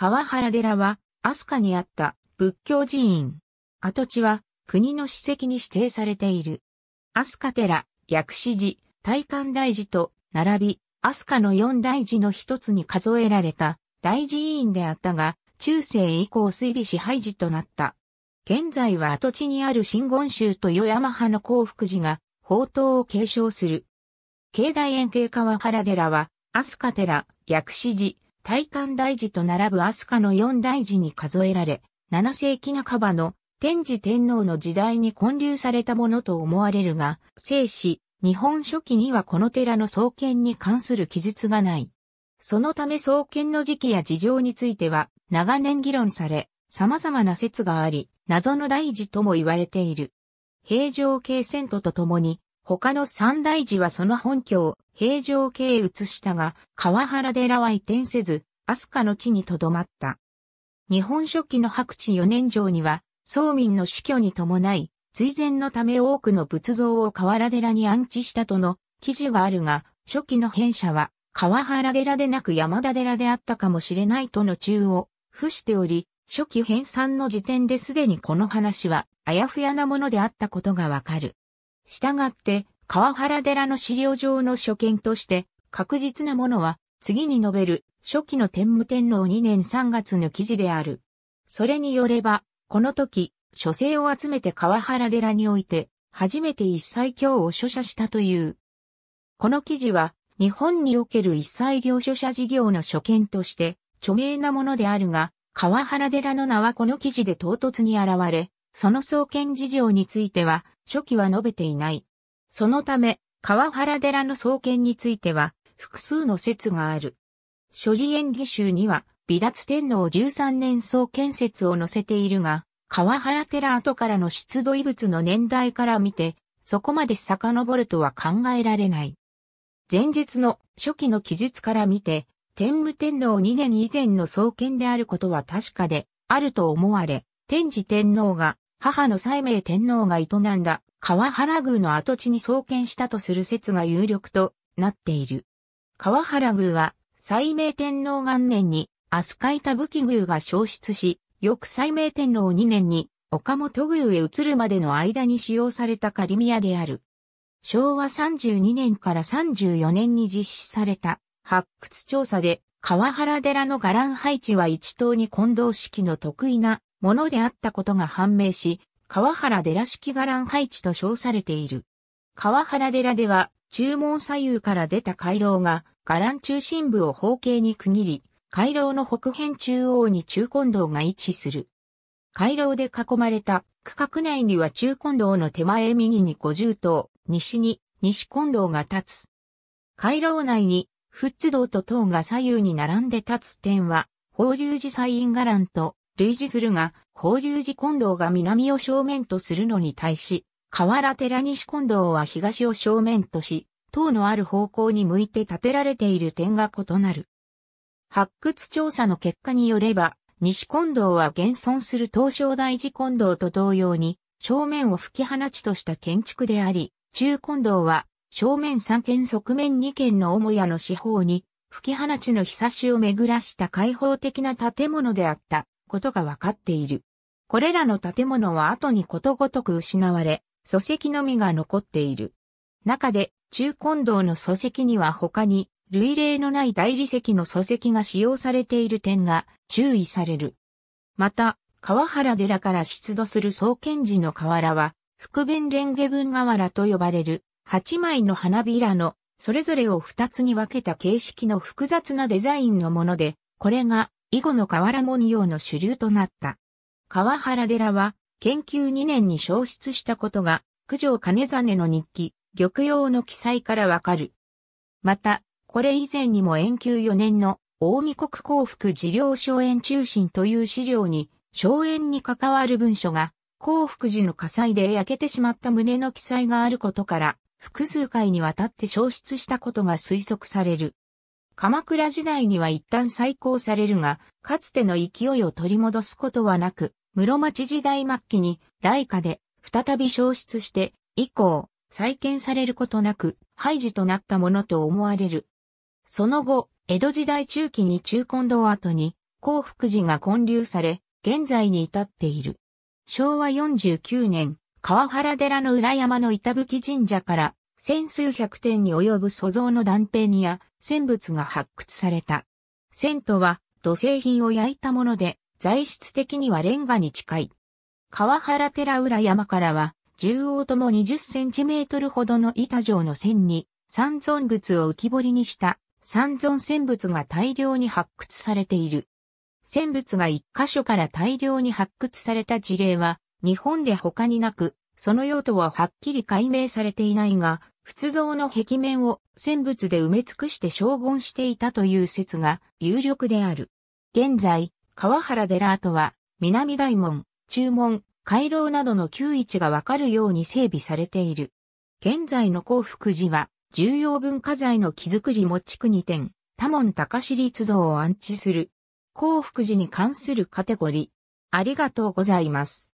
川原寺は、アスカにあった仏教寺院。跡地は国の史跡に指定されている。アスカ寺、薬師寺、大観大寺と並び、アスカの四大寺の一つに数えられた大寺院であったが、中世以降水尾支配寺となった。現在は跡地にある新言宗と与山派の幸福寺が、宝刀を継承する。境内円形川原寺は、アスカ寺、薬師寺、大観大寺と並ぶアスカの四大寺に数えられ、7世紀半ばの天智天皇の時代に建立されたものと思われるが、聖史、日本書紀にはこの寺の創建に関する記述がない。そのため創建の時期や事情については長年議論され、様々な説があり、謎の大事とも言われている。平城慶遷都とともに、他の三大寺はその本拠を平城京へ移したが、川原寺は移転せず、飛鳥の地に留まった。日本書紀の白地四年城には、宗民の死去に伴い、追善のため多くの仏像を河原寺に安置したとの記事があるが、初期の編者は、河原寺でなく山田寺であったかもしれないとの中を付しており、初期編纂の時点ですでにこの話は、あやふやなものであったことがわかる。従って、川原寺の資料上の所見として、確実なものは、次に述べる、初期の天武天皇2年3月の記事である。それによれば、この時、書生を集めて川原寺において、初めて一切経を書写したという。この記事は、日本における一切行書写事業の所見として、著名なものであるが、川原寺の名はこの記事で唐突に現れ、その創建事情については、初期は述べていない。そのため、川原寺の創建については、複数の説がある。諸事演義集には、美達天皇13年創建説を載せているが、川原寺後からの出土遺物の年代から見て、そこまで遡るとは考えられない。前述の初期の記述から見て、天武天皇2年以前の創建であることは確かで、あると思われ、天智天皇が、母の西明天皇が営んだ川原宮の跡地に創建したとする説が有力となっている。川原宮は、西明天皇元年に、飛鳥板器宮が消失し、翌西明天皇2年に、岡本宮へ移るまでの間に使用された仮宮である。昭和32年から34年に実施された発掘調査で、川原寺の伽藍配置は一等に混同式の得意なものであったことが判明し、川原寺式伽藍配置と称されている。川原寺では、中門左右から出た回廊が、伽藍中心部を方形に区切り、回廊の北辺中央に中根道が位置する。回廊で囲まれた区画内には中根道の手前右に五重塔、西に西根道が立つ。回廊内に、仏道と塔が左右に並んで立つ点は、法隆寺祭院伽藍と類似するが、法隆寺近道が南を正面とするのに対し、河原寺西近道は東を正面とし、塔のある方向に向いて建てられている点が異なる。発掘調査の結果によれば、西近道は現存する東照大寺近道と同様に、正面を吹き放ちとした建築であり、中近道は、正面3軒側面2軒の母屋の四方に、吹き放ちの日差しを巡らした開放的な建物であった。ことが分かっている。これらの建物は後にことごとく失われ、礎石のみが残っている。中で、中根道の礎石には他に、類例のない大理石の礎石が使用されている点が注意される。また、川原寺から出土する創建時の瓦は、福弁蓮華文瓦と呼ばれる、8枚の花びらの、それぞれを2つに分けた形式の複雑なデザインのもので、これが以後の河原文様の主流となった。河原寺は、研究2年に消失したことが、九条兼実の日記、玉葉の記載からわかる。また、これ以前にも延久4年の、大見国幸福治療荘園中心という資料に、荘園に関わる文書が、幸福寺の火災で焼けてしまった旨の記載があることから、複数回にわたって消失したことが推測される。鎌倉時代には一旦再興されるが、かつての勢いを取り戻すことはなく、室町時代末期に、大化で、再び消失して、以降、再建されることなく、廃寺となったものと思われる。その後、江戸時代中期に中根道跡に、興福寺が建立され、現在に至っている。昭和49年、川原寺の裏山の板吹神社から千数百点に及ぶ素像の断片や戦物が発掘された。銭とは土製品を焼いたもので、材質的にはレンガに近い。川原寺浦山からは、縦横とも20センチメートルほどの板状の線に、三尊物を浮き彫りにした三尊戦物が大量に発掘されている。戦物が一箇所から大量に発掘された事例は、日本で他になく、その用途ははっきり解明されていないが、仏像の壁面を戦物で埋め尽くして将軍していたという説が有力である。現在、川原寺跡は、南大門、中門、回廊などの旧位置がわかるように整備されている。現在の幸福寺は、重要文化財の木造りも地区に点、多門高市立像を安置する。幸福寺に関するカテゴリー。ありがとうございます。